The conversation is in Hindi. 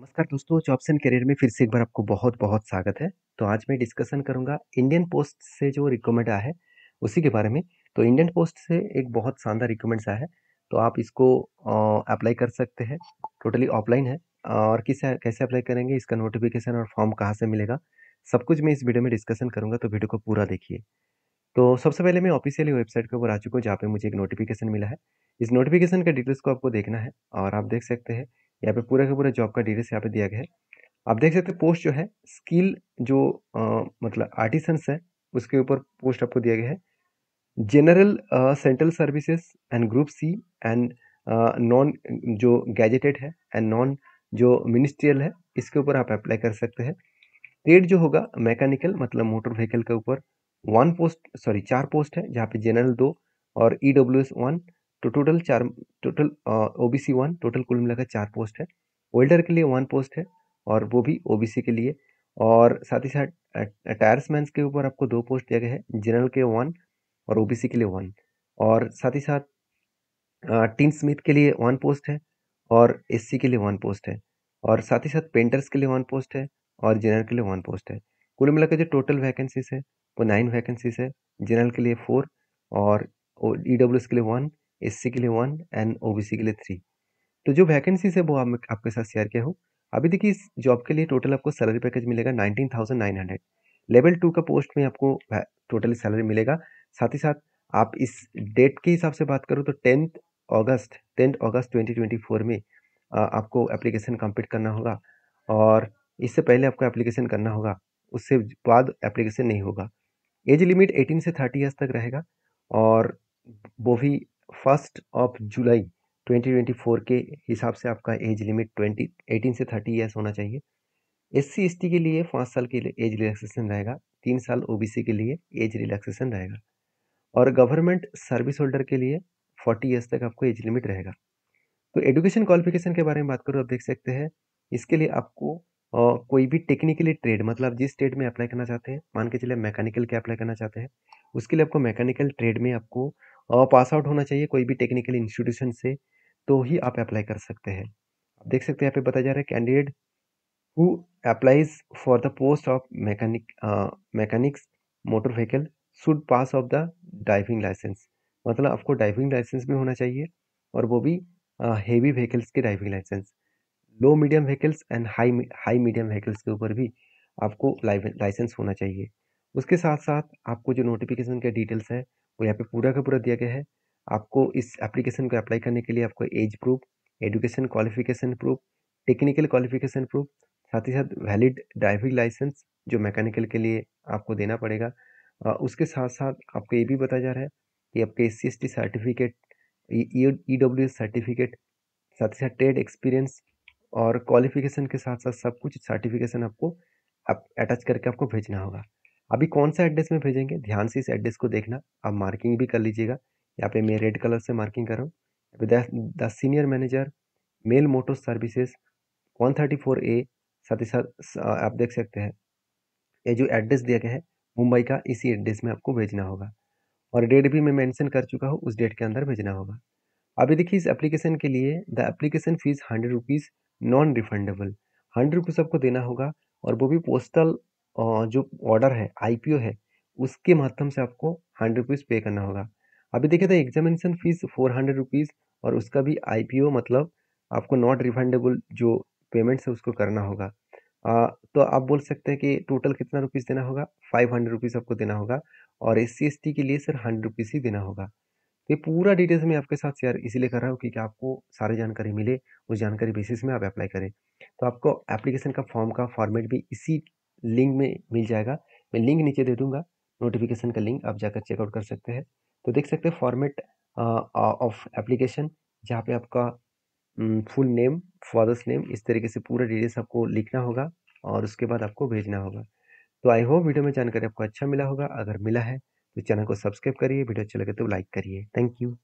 नमस्कार दोस्तों जॉब्स एंड करियर में फिर से एक बार आपको बहुत बहुत स्वागत है तो आज मैं डिस्कशन करूंगा इंडियन पोस्ट से जो रिकमेंड आया है उसी के बारे में तो इंडियन पोस्ट से एक बहुत शानदार रिक्रूटमेंट्स आया है तो आप इसको अप्लाई कर सकते हैं टोटली ऑफलाइन है और किस कैसे अप्लाई करेंगे इसका नोटिफिकेशन और फॉर्म कहाँ से मिलेगा सब कुछ मैं इस वीडियो में डिस्कशन करूँगा तो वीडियो को पूरा देखिए तो सबसे पहले मैं ऑफिशियली वेबसाइट के ऊपर आ चुका हूँ जहाँ पे मुझे एक नोटिफिकेशन मिला है इस नोटिफिकेशन के डिटेल्स को आपको देखना है और आप देख सकते हैं यहाँ पे पूरा का पूरा जॉब का डिटेल्स यहाँ पे दिया गया है आप देख सकते हैं पोस्ट जो है स्किल जो आ, मतलब आर्टिसंस है उसके ऊपर पोस्ट आपको दिया गया है general central services and group C and non जो गैजेटेड है एंड नॉन जो मिनिस्ट्रियल है इसके ऊपर आप अप्लाई कर सकते हैं ट्रेड जो होगा मैकेनिकल मतलब मोटर व्हीकल के ऊपर वन पोस्ट सॉरी चार पोस्ट है जहाँ पे जनरल दो और ई डब्ल्यू एस वन तो टोटल चार total O B C one total कुल मिलाकर चार पोस्ट है वेल्डर के लिए वन पोस्ट है और वो भी ओ बी सी के लिए और साथ ही साथ टायर्समैन के ऊपर आपको दो पोस्ट दिया गया है जनरल के वन और ओ बी सी के लिए वन और साथ ही साथ टीम स्मिथ के लिए वन पोस्ट है और एस सी के लिए वन पोस्ट है और साथ ही साथ पेंटर्स के लिए वन पोस्ट है और जनरल के लिए वन पोस्ट है कुल मिलाकर जो टोटल वैकेंसीज है वो नाइन वैकेंसीज है जनरल के लिए फोर और ई डब्ल्यू एस के लिए वन एस के लिए वन एंड ओ के लिए थ्री तो जो वैकेंसीज है वो आप, आपके साथ शेयर किया हूँ अभी देखिए इस जॉब के लिए टोटल आपको सैलरी पैकेज मिलेगा nineteen thousand nine hundred level two का पोस्ट में आपको टोटल सैलरी मिलेगा साथ ही साथ आप इस डेट के हिसाब से बात करो तो टेंथ अगस्त टेंथ अगस्त फोर में आपको एप्लीकेशन कम्प्लीट करना होगा और इससे पहले आपको एप्लीकेशन करना होगा उससे बाद एप्लीकेशन नहीं होगा एज लिमिट 18 से 30 ईयर्स तक रहेगा और वो भी फर्स्ट ऑफ जुलाई 2024 के हिसाब से आपका एज लिमिट 20 18 से 30 ईयर्स होना चाहिए एस सी एस टी के लिए पाँच साल के लिए एज रिलैक्सेशन रहेगा तीन साल ओ बी सी के लिए एज रिलैक्सेशन रहेगा और गवर्नमेंट सर्विस होल्डर के लिए फोर्टी ईयर्स तक आपको एज लिमिट रहेगा तो एडुकेशन क्वालिफिकेशन के बारे में बात करूँ आप देख सकते हैं इसके लिए आपको आ, कोई भी टेक्निकली ट्रेड मतलब जिस ट्रेड में अप्लाई करना चाहते हैं मान के चलिए मैकेनिकल के अप्लाई करना चाहते हैं उसके लिए आपको मैकेनिकल ट्रेड में आपको पास आउट होना चाहिए कोई भी टेक्निकल इंस्टीट्यूशन से तो ही आप अप्लाई कर सकते हैं आप देख सकते हैं यहाँ पे बताया जा रहा है candidate who applies for the post of mechanic mechanics motor vehicle should pass of the driving licence मतलब आपको ड्राइविंग लाइसेंस भी होना चाहिए और वो भी हेवी व्हीकल्स के driving licence low medium vehicles and high high medium vehicles के ऊपर भी आपको लाइसेंस होना चाहिए उसके साथ साथ आपको जो नोटिफिकेशन के डिटेल्स है और यहाँ पे पूरा का पूरा दिया गया है आपको इस एप्लीकेशन को अप्लाई करने के लिए आपको age proof education qualification proof technical qualification proof साथ ही साथ वैलिड ड्राइविंग लाइसेंस जो मैकेनिकल के लिए आपको देना पड़ेगा उसके साथ साथ आपको ये भी बताया जा रहा है कि आपके S C certificate E W S certificate साथ ही साथ ट्रेड एक्सपीरियंस और क्वालिफिकेशन के साथ साथ सब कुछ सर्टिफिकेशन आपको अटैच करके आपको भेजना होगा अभी कौन सा एड्रेस में भेजेंगे ध्यान से इस एड्रेस को देखना आप मार्किंग भी कर लीजिएगा यहाँ पे मैं रेड कलर से मार्किंग कर रहा हूँ the senior manager mail motor services 134 A साथ ही साथ आप देख सकते हैं ये जो एड्रेस दिया गया है मुंबई का इसी एड्रेस में आपको भेजना होगा और डेट भी मैं मैंशन कर चुका हूँ उस डेट के अंदर भेजना होगा अभी देखिए इस एप्लीकेशन के लिए the application fees hundred rupees non refundable hundred rupees आपको देना होगा और वो भी पोस्टल जो ऑर्डर है आई पी ओ है उसके माध्यम से आपको हंड्रेड रुपीज़ पे करना होगा अभी देखिए तो examination fees four hundred rupees और उसका भी आई पी ओ मतलब आपको नॉट रिफंडेबल जो पेमेंट्स है उसको करना होगा आ, तो आप बोल सकते हैं कि टोटल कितना रुपीज़ देना होगा फाइव हंड्रेड रुपीज़ आपको देना होगा और एस सी एस टी के लिए सर हंड्रेड रुपीज़ ही देना होगा ये पूरा डिटेल्स मैं आपके साथ शेयर इसीलिए कर रहा हूँ क्योंकि आपको सारी जानकारी मिले उस जानकारी बेसिस में आप अप्लाई करें तो आपको एप्लीकेशन का फॉर्म का फॉर्मेट भी इसी लिंक में मिल जाएगा मैं लिंक नीचे दे दूँगा नोटिफिकेशन का लिंक आप जाकर चेकआउट कर सकते हैं तो देख सकते हैं फॉर्मेट ऑफ एप्लीकेशन जहाँ पे आपका फुल नेम फादर्स नेम इस तरीके से पूरा डिटेल्स आपको लिखना होगा और उसके बाद आपको भेजना होगा तो आई होप वीडियो में जानकारी आपको अच्छा मिला होगा अगर मिला है तो चैनल को सब्सक्राइब करिए वीडियो अच्छा लगे तो लाइक करिए थैंक यू